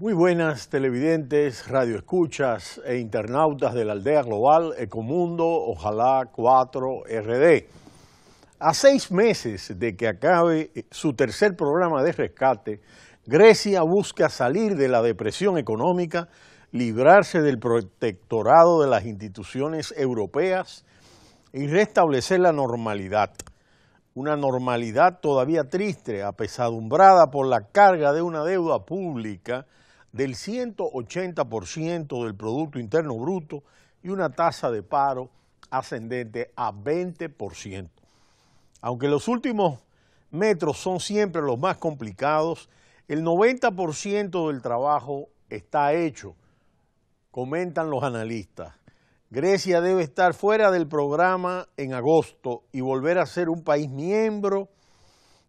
Muy buenas televidentes, radioescuchas e internautas de la aldea global Ecomundo, ojalá 4RD. A seis meses de que acabe su tercer programa de rescate, Grecia busca salir de la depresión económica, librarse del protectorado de las instituciones europeas y restablecer la normalidad. Una normalidad todavía triste, apesadumbrada por la carga de una deuda pública del 180% del Producto Interno Bruto y una tasa de paro ascendente a 20%. Aunque los últimos metros son siempre los más complicados, el 90% del trabajo está hecho, comentan los analistas. Grecia debe estar fuera del programa en agosto y volver a ser un país miembro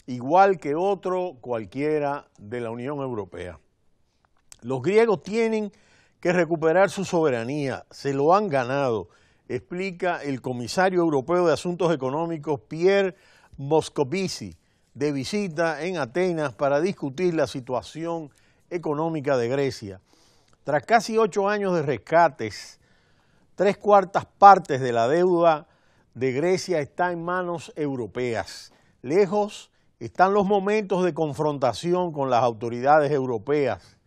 igual que otro cualquiera de la Unión Europea. Los griegos tienen que recuperar su soberanía, se lo han ganado, explica el comisario europeo de Asuntos Económicos Pierre Moscovici, de visita en Atenas para discutir la situación económica de Grecia. Tras casi ocho años de rescates, tres cuartas partes de la deuda de Grecia está en manos europeas. Lejos están los momentos de confrontación con las autoridades europeas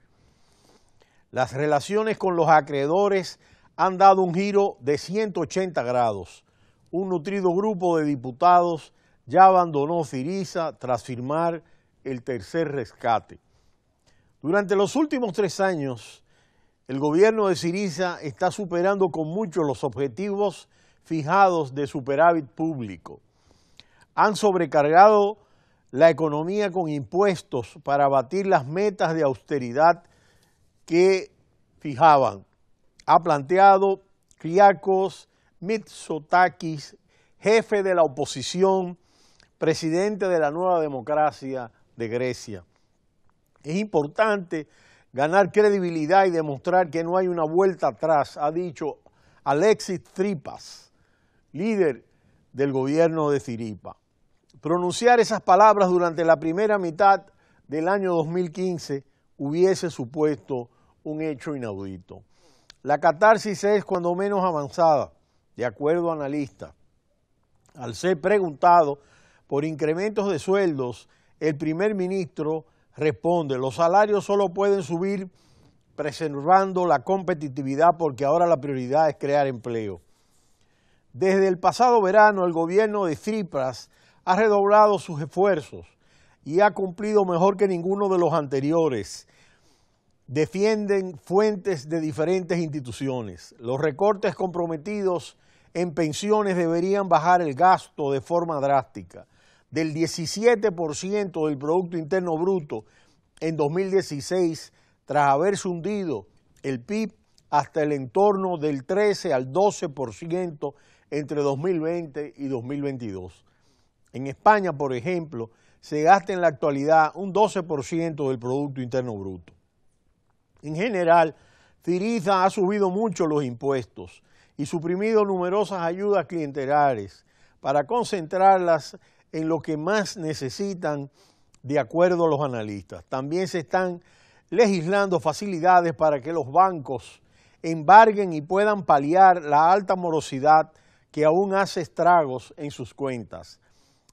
las relaciones con los acreedores han dado un giro de 180 grados. Un nutrido grupo de diputados ya abandonó Ciriza tras firmar el tercer rescate. Durante los últimos tres años, el gobierno de Ciriza está superando con mucho los objetivos fijados de superávit público. Han sobrecargado la economía con impuestos para abatir las metas de austeridad que fijaban. Ha planteado Kriakos Mitsotakis, jefe de la oposición, presidente de la nueva democracia de Grecia. Es importante ganar credibilidad y demostrar que no hay una vuelta atrás, ha dicho Alexis Tripas, líder del gobierno de Ciripa. Pronunciar esas palabras durante la primera mitad del año 2015 hubiese supuesto un hecho inaudito. La catarsis es cuando menos avanzada, de acuerdo a analistas. Al ser preguntado por incrementos de sueldos, el primer ministro responde, los salarios solo pueden subir preservando la competitividad porque ahora la prioridad es crear empleo. Desde el pasado verano el gobierno de Cipras ha redoblado sus esfuerzos y ha cumplido mejor que ninguno de los anteriores defienden fuentes de diferentes instituciones. Los recortes comprometidos en pensiones deberían bajar el gasto de forma drástica, del 17% del Producto Interno Bruto en 2016, tras haberse hundido el PIB hasta el entorno del 13 al 12% entre 2020 y 2022. En España, por ejemplo, se gasta en la actualidad un 12% del Producto Interno Bruto en general, Tiriza ha subido mucho los impuestos y suprimido numerosas ayudas clientelares para concentrarlas en lo que más necesitan, de acuerdo a los analistas. También se están legislando facilidades para que los bancos embarguen y puedan paliar la alta morosidad que aún hace estragos en sus cuentas.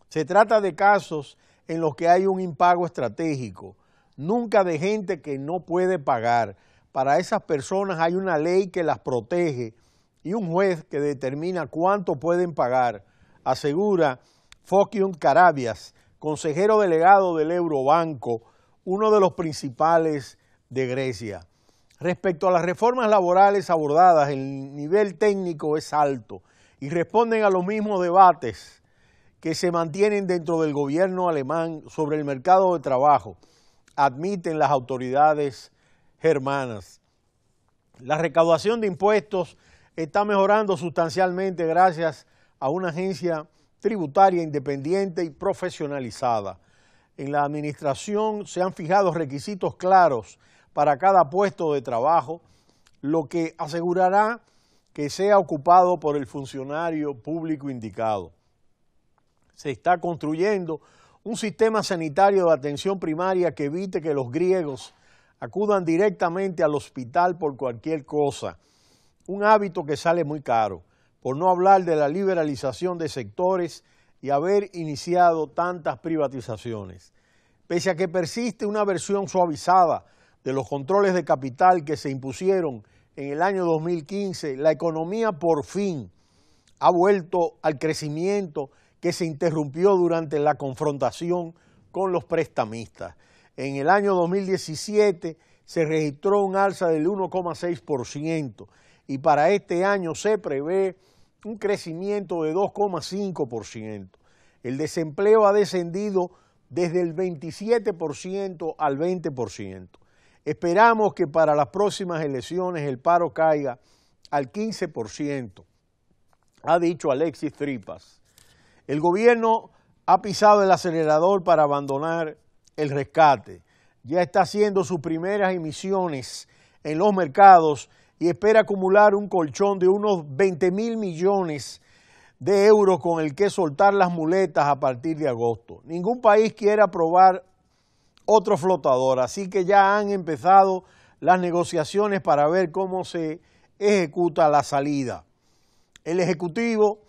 Se trata de casos en los que hay un impago estratégico nunca de gente que no puede pagar. Para esas personas hay una ley que las protege y un juez que determina cuánto pueden pagar, asegura Fokion Carabias, consejero delegado del Eurobanco, uno de los principales de Grecia. Respecto a las reformas laborales abordadas, el nivel técnico es alto y responden a los mismos debates que se mantienen dentro del gobierno alemán sobre el mercado de trabajo admiten las autoridades germanas. La recaudación de impuestos está mejorando sustancialmente gracias a una agencia tributaria independiente y profesionalizada. En la administración se han fijado requisitos claros para cada puesto de trabajo, lo que asegurará que sea ocupado por el funcionario público indicado. Se está construyendo un sistema sanitario de atención primaria que evite que los griegos acudan directamente al hospital por cualquier cosa, un hábito que sale muy caro, por no hablar de la liberalización de sectores y haber iniciado tantas privatizaciones. Pese a que persiste una versión suavizada de los controles de capital que se impusieron en el año 2015, la economía por fin ha vuelto al crecimiento que se interrumpió durante la confrontación con los prestamistas. En el año 2017 se registró un alza del 1,6% y para este año se prevé un crecimiento de 2,5%. El desempleo ha descendido desde el 27% al 20%. Esperamos que para las próximas elecciones el paro caiga al 15%, ha dicho Alexis Tripas. El gobierno ha pisado el acelerador para abandonar el rescate. Ya está haciendo sus primeras emisiones en los mercados y espera acumular un colchón de unos 20 mil millones de euros con el que soltar las muletas a partir de agosto. Ningún país quiere aprobar otro flotador, así que ya han empezado las negociaciones para ver cómo se ejecuta la salida. El Ejecutivo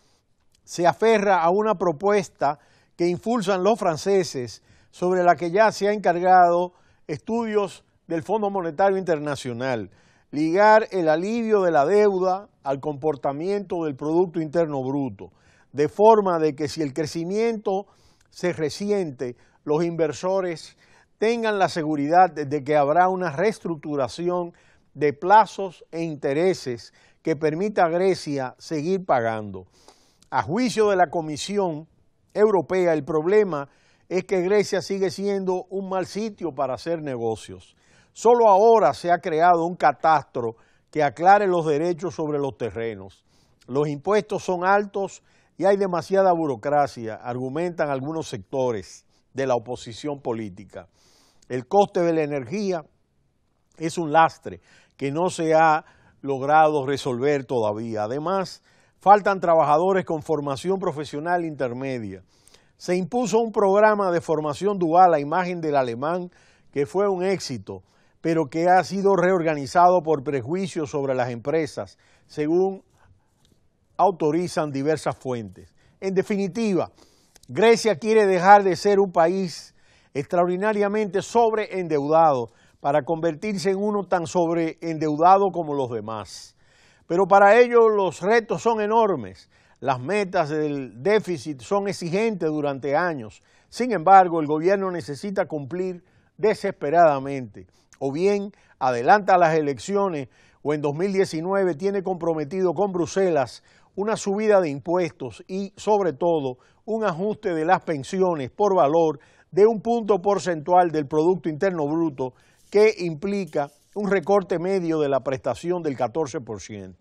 se aferra a una propuesta que impulsan los franceses sobre la que ya se ha encargado estudios del Fondo Monetario Internacional, ligar el alivio de la deuda al comportamiento del producto interno bruto, de forma de que si el crecimiento se resiente, los inversores tengan la seguridad de que habrá una reestructuración de plazos e intereses que permita a Grecia seguir pagando. A juicio de la Comisión Europea, el problema es que Grecia sigue siendo un mal sitio para hacer negocios. Solo ahora se ha creado un catastro que aclare los derechos sobre los terrenos. Los impuestos son altos y hay demasiada burocracia, argumentan algunos sectores de la oposición política. El coste de la energía es un lastre que no se ha logrado resolver todavía. Además, faltan trabajadores con formación profesional intermedia. Se impuso un programa de formación dual a imagen del alemán que fue un éxito, pero que ha sido reorganizado por prejuicios sobre las empresas, según autorizan diversas fuentes. En definitiva, Grecia quiere dejar de ser un país extraordinariamente sobreendeudado para convertirse en uno tan sobreendeudado como los demás. Pero para ello los retos son enormes. Las metas del déficit son exigentes durante años. Sin embargo, el gobierno necesita cumplir desesperadamente. O bien adelanta las elecciones o en 2019 tiene comprometido con Bruselas una subida de impuestos y, sobre todo, un ajuste de las pensiones por valor de un punto porcentual del Producto Interno Bruto que implica un recorte medio de la prestación del 14%.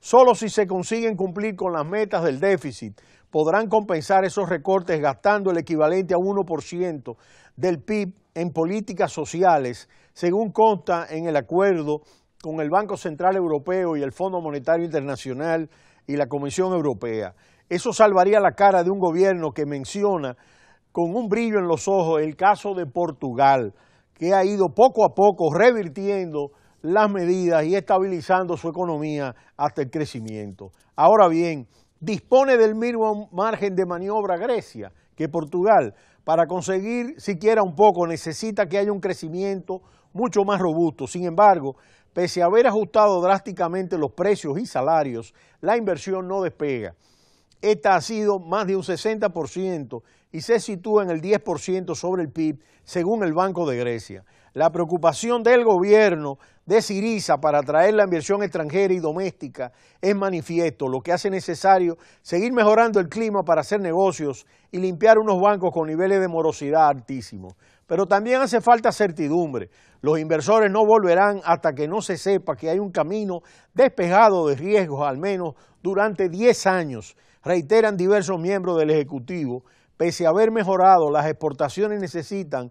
Solo si se consiguen cumplir con las metas del déficit podrán compensar esos recortes gastando el equivalente a 1% del PIB en políticas sociales, según consta en el acuerdo con el Banco Central Europeo y el Fondo Monetario Internacional y la Comisión Europea. Eso salvaría la cara de un gobierno que menciona con un brillo en los ojos el caso de Portugal, que ha ido poco a poco revirtiendo las medidas y estabilizando su economía hasta el crecimiento. Ahora bien, dispone del mismo margen de maniobra Grecia que Portugal. Para conseguir siquiera un poco necesita que haya un crecimiento mucho más robusto. Sin embargo, pese a haber ajustado drásticamente los precios y salarios, la inversión no despega. Esta ha sido más de un 60% y se sitúa en el 10% sobre el PIB, según el Banco de Grecia. La preocupación del gobierno de Siriza para atraer la inversión extranjera y doméstica es manifiesto, lo que hace necesario seguir mejorando el clima para hacer negocios y limpiar unos bancos con niveles de morosidad altísimos. Pero también hace falta certidumbre. Los inversores no volverán hasta que no se sepa que hay un camino despejado de riesgos, al menos durante 10 años reiteran diversos miembros del Ejecutivo, pese a haber mejorado, las exportaciones necesitan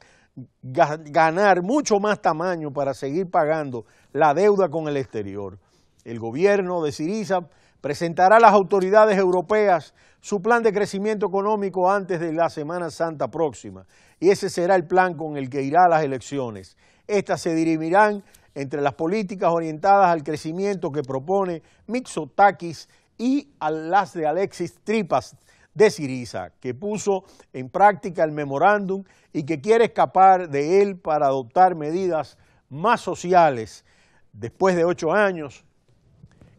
ganar mucho más tamaño para seguir pagando la deuda con el exterior. El gobierno de Siriza presentará a las autoridades europeas su plan de crecimiento económico antes de la Semana Santa próxima y ese será el plan con el que irá a las elecciones. Estas se dirimirán entre las políticas orientadas al crecimiento que propone Mitsotakis y a las de Alexis Tripas de Siriza, que puso en práctica el memorándum y que quiere escapar de él para adoptar medidas más sociales. Después de ocho años,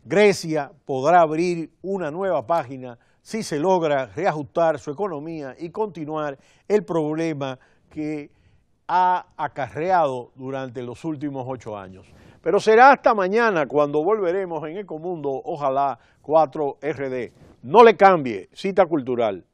Grecia podrá abrir una nueva página si se logra reajustar su economía y continuar el problema que ha acarreado durante los últimos ocho años. Pero será hasta mañana cuando volveremos en Ecomundo, ojalá 4RD. No le cambie, cita cultural.